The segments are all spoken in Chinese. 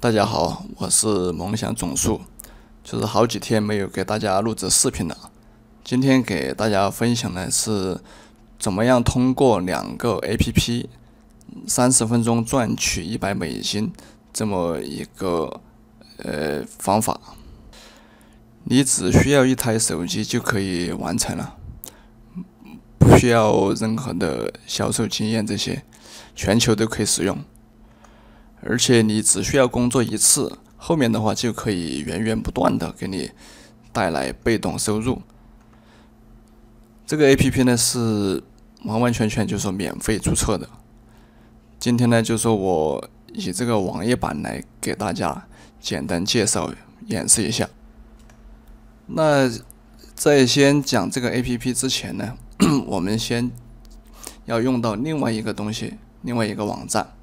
大家好，我是梦想总树，就是好几天没有给大家录制视频了。今天给大家分享的是怎么样通过两个 APP，三十分钟赚取一百美金这么一个呃方法。你只需要一台手机就可以完成了，不需要任何的销售经验这些，全球都可以使用。而且你只需要工作一次，后面的话就可以源源不断的给你带来被动收入。这个 A P P 呢是完完全全就是免费注册的。今天呢就说我以这个网页版来给大家简单介绍演示一下。那在先讲这个 A P P 之前呢，我们先要用到另外一个东西，另外一个网站。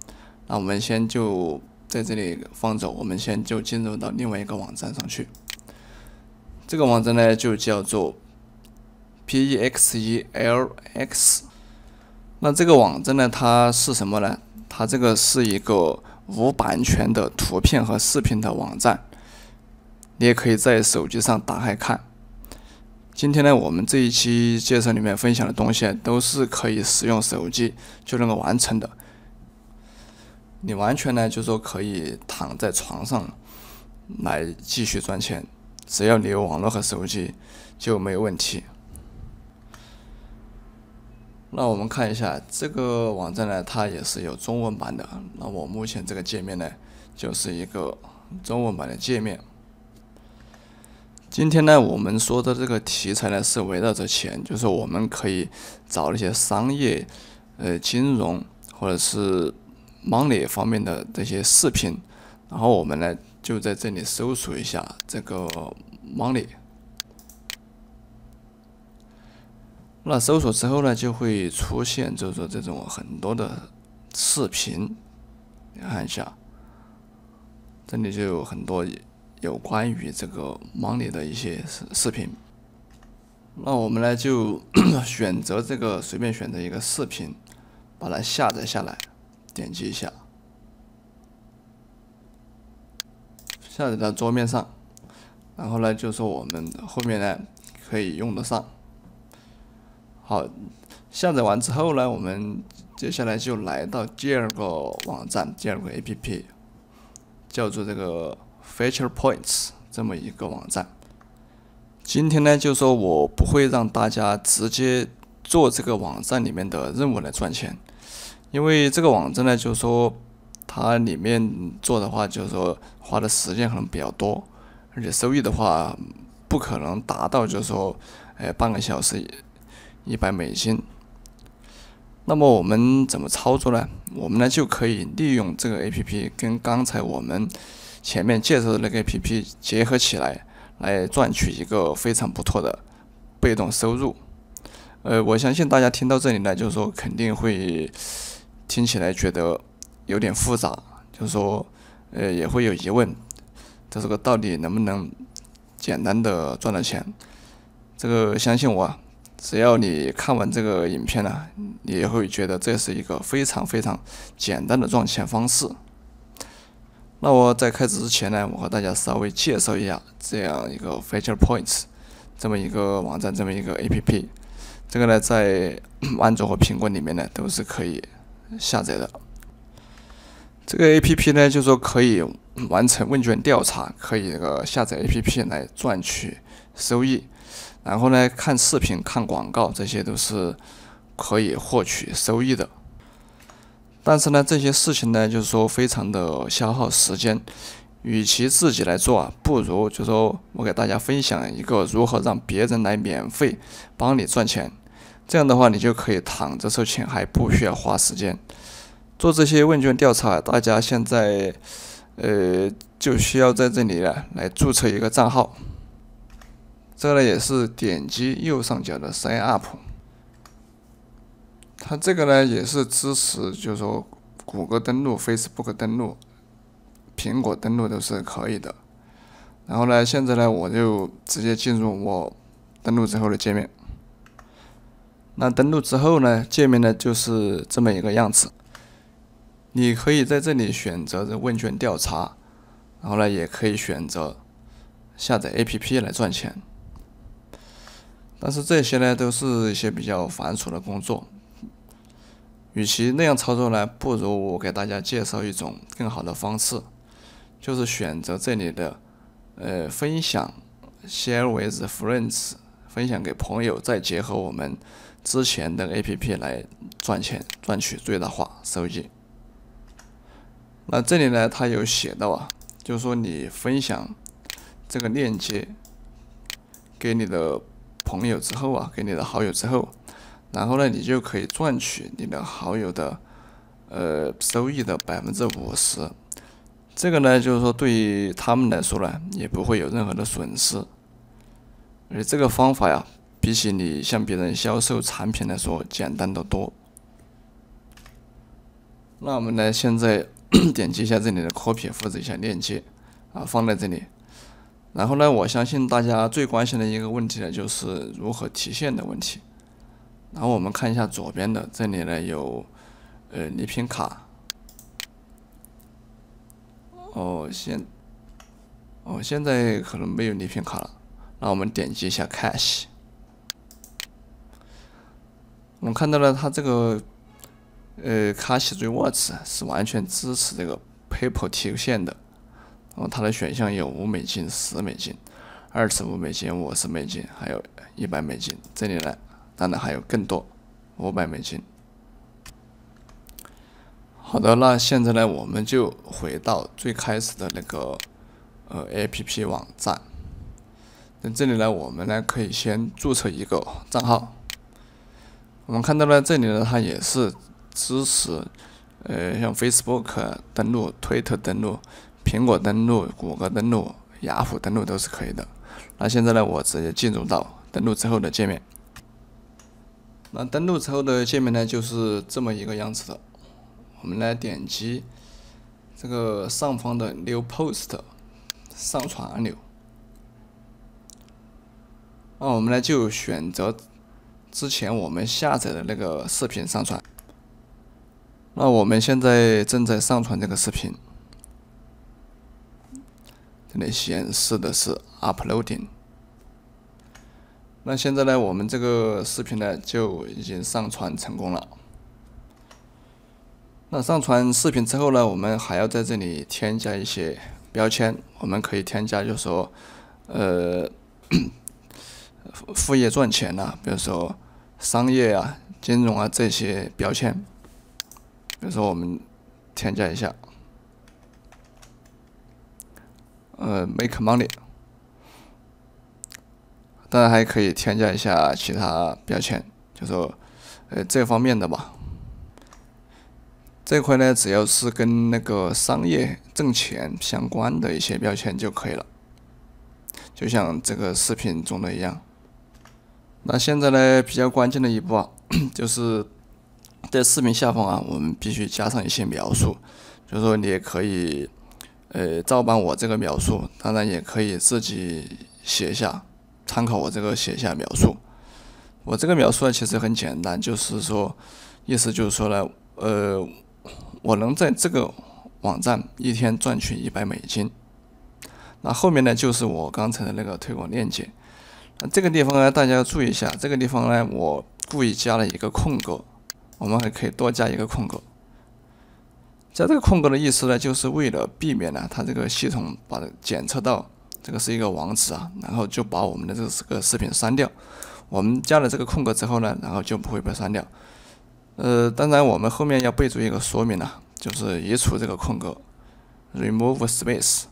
那我们先就在这里放走，我们先就进入到另外一个网站上去。这个网站呢就叫做 p e x E l x 那这个网站呢它是什么呢？它这个是一个无版权的图片和视频的网站，你也可以在手机上打开看。今天呢我们这一期介绍里面分享的东西都是可以使用手机就能够完成的。你完全呢，就说可以躺在床上来继续赚钱，只要你有网络和手机就没有问题。那我们看一下这个网站呢，它也是有中文版的。那我目前这个界面呢，就是一个中文版的界面。今天呢，我们说的这个题材呢，是围绕着钱，就是我们可以找一些商业、呃，金融或者是。money 方面的这些视频，然后我们呢就在这里搜索一下这个 money，那搜索之后呢就会出现就是说这种很多的视频，看一下，这里就有很多有关于这个 money 的一些视视频，那我们呢就 选择这个随便选择一个视频，把它下载下来。点击一下，下载到桌面上，然后呢，就是我们后面呢可以用得上。好，下载完之后呢，我们接下来就来到第二个网站，第二个 APP，叫做这个 Feature Points 这么一个网站。今天呢，就说我不会让大家直接做这个网站里面的任务来赚钱。因为这个网站呢，就是说它里面做的话，就是说花的时间可能比较多，而且收益的话不可能达到，就是说，哎，半个小时一百美金。那么我们怎么操作呢？我们呢就可以利用这个 APP 跟刚才我们前面介绍的那个 APP 结合起来，来赚取一个非常不错的被动收入。呃，我相信大家听到这里呢，就是说肯定会。听起来觉得有点复杂，就是说，呃，也会有疑问，这这个到底能不能简单的赚到钱？这个相信我啊，只要你看完这个影片呢，你也会觉得这是一个非常非常简单的赚钱方式。那我在开始之前呢，我和大家稍微介绍一下这样一个 Feature Points 这么一个网站，这么一个 APP，这个呢在安卓和苹果里面呢都是可以。下载的这个 APP 呢，就是说可以完成问卷调查，可以那个下载 APP 来赚取收益，然后呢看视频、看广告，这些都是可以获取收益的。但是呢，这些事情呢，就是说非常的消耗时间，与其自己来做，啊，不如就说我给大家分享一个如何让别人来免费帮你赚钱。这样的话，你就可以躺着收钱，还不需要花时间做这些问卷调查。大家现在，呃，就需要在这里呢来注册一个账号。这个呢也是点击右上角的 “Sign Up”。它这个呢也是支持，就是说谷歌登录、Facebook 登录、苹果登录都是可以的。然后呢，现在呢我就直接进入我登录之后的界面。那登录之后呢，界面呢就是这么一个样子。你可以在这里选择问卷调查，然后呢也可以选择下载 APP 来赚钱。但是这些呢都是一些比较繁琐的工作。与其那样操作呢，不如我给大家介绍一种更好的方式，就是选择这里的呃分享，Share with friends，分享给朋友，再结合我们。之前的 A P P 来赚钱，赚取最大化收益。那这里呢，他有写到啊，就是说你分享这个链接给你的朋友之后啊，给你的好友之后，然后呢，你就可以赚取你的好友的呃收益的百分之五十。这个呢，就是说对于他们来说呢，也不会有任何的损失。而这个方法呀。比起你向别人销售产品来说，简单的多。那我们呢？现在 点击一下这里的 copy，复制一下链接，啊，放在这里。然后呢？我相信大家最关心的一个问题呢，就是如何提现的问题。然后我们看一下左边的，这里呢有呃礼品卡。哦，现哦现在可能没有礼品卡了。那我们点击一下 cash。我们看到了，它这个呃，Cash Rewards 是完全支持这个 PayPal 提现的。然后它的选项有五美金、十美金、二十五美金、五十美金，还有一百美金。这里呢，当然还有更多，五百美金。好的，那现在呢，我们就回到最开始的那个呃 APP 网站。那这里呢，我们呢可以先注册一个账号。我们看到了这里呢，它也是支持，呃，像 Facebook 登录、Twitter 登录、苹果登录、谷歌登录、雅虎登录都是可以的。那现在呢，我直接进入到登录之后的界面。那登录之后的界面呢，就是这么一个样子的。我们来点击这个上方的 New Post 上传按钮。那我们来就选择。之前我们下载的那个视频上传，那我们现在正在上传这个视频，这里显示的是 uploading。那现在呢，我们这个视频呢就已经上传成功了。那上传视频之后呢，我们还要在这里添加一些标签，我们可以添加，就说，呃，副业赚钱呐，比如说。商业啊、金融啊这些标签，比如说我们添加一下，呃，make money。当然还可以添加一下其他标签，就说呃这方面的吧。这块呢，只要是跟那个商业挣钱相关的一些标签就可以了，就像这个视频中的一样。那现在呢，比较关键的一步啊，就是在视频下方啊，我们必须加上一些描述。就是说，你也可以，呃，照搬我这个描述，当然也可以自己写一下，参考我这个写下描述。我这个描述呢，其实很简单，就是说，意思就是说呢，呃，我能在这个网站一天赚取一百美金。那后面呢，就是我刚才的那个推广链接。这个地方呢，大家要注意一下。这个地方呢，我故意加了一个空格，我们还可以多加一个空格。加这个空格的意思呢，就是为了避免呢，它这个系统把检测到这个是一个网址啊，然后就把我们的这个视频删掉。我们加了这个空格之后呢，然后就不会被删掉。呃，当然我们后面要备注一个说明了，就是移除这个空格，remove space。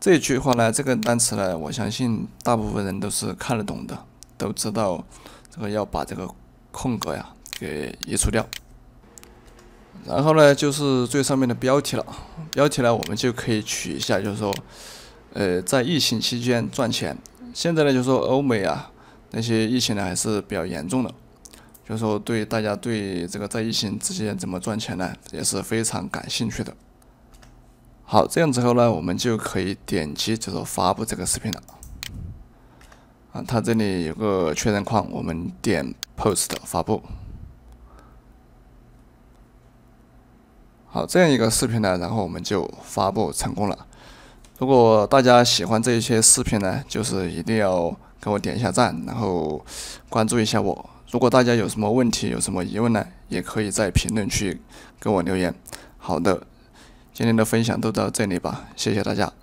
这句话呢，这个单词呢，我相信大部分人都是看得懂的，都知道这个要把这个空格呀给移除掉。然后呢，就是最上面的标题了。标题呢，我们就可以取一下，就是说，呃，在疫情期间赚钱。现在呢，就是说欧美啊那些疫情呢还是比较严重的，就是说对大家对这个在疫情之间怎么赚钱呢也是非常感兴趣的。好，这样之后呢，我们就可以点击就是发布这个视频了。啊，它这里有个确认框，我们点 Post 发布。好，这样一个视频呢，然后我们就发布成功了。如果大家喜欢这一些视频呢，就是一定要给我点一下赞，然后关注一下我。如果大家有什么问题、有什么疑问呢，也可以在评论区给我留言。好的。今天的分享都到这里吧，谢谢大家。